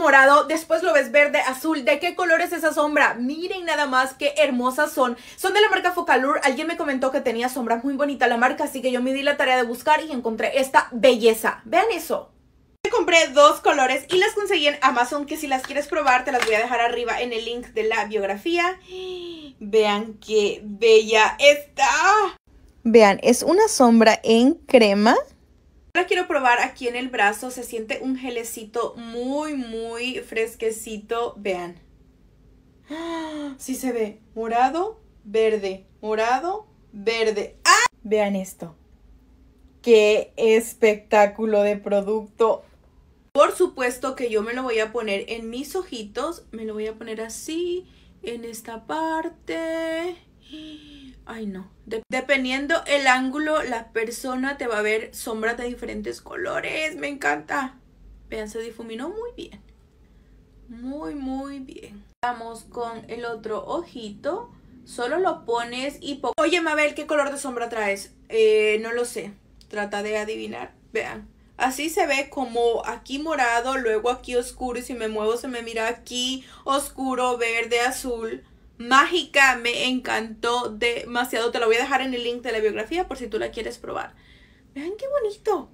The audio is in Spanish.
morado, después lo ves verde, azul. ¿De qué color es esa sombra? Miren nada más qué hermosas son. Son de la marca Focalur. Alguien me comentó que tenía sombra muy bonita la marca, así que yo me di la tarea de buscar y encontré esta belleza. Vean eso compré dos colores y las conseguí en Amazon, que si las quieres probar te las voy a dejar arriba en el link de la biografía. Vean qué bella está. Vean, es una sombra en crema Ahora quiero probar aquí en el brazo, se siente un gelecito muy, muy fresquecito. Vean. Sí se ve. Morado, verde, morado, verde. ¡Ah! Vean esto. ¡Qué espectáculo de producto! Por supuesto que yo me lo voy a poner en mis ojitos. Me lo voy a poner así, en esta parte. Ay, no. dependiendo el ángulo, la persona te va a ver sombras de diferentes colores. Me encanta. Vean, se difuminó muy bien. Muy, muy bien. Vamos con el otro ojito. Solo lo pones y... poco... Oye, Mabel, ¿qué color de sombra traes? Eh, no lo sé. Trata de adivinar. Vean. Así se ve como aquí morado, luego aquí oscuro. Y si me muevo se me mira aquí oscuro, verde, azul mágica, me encantó demasiado. Te la voy a dejar en el link de la biografía por si tú la quieres probar. Vean qué bonito.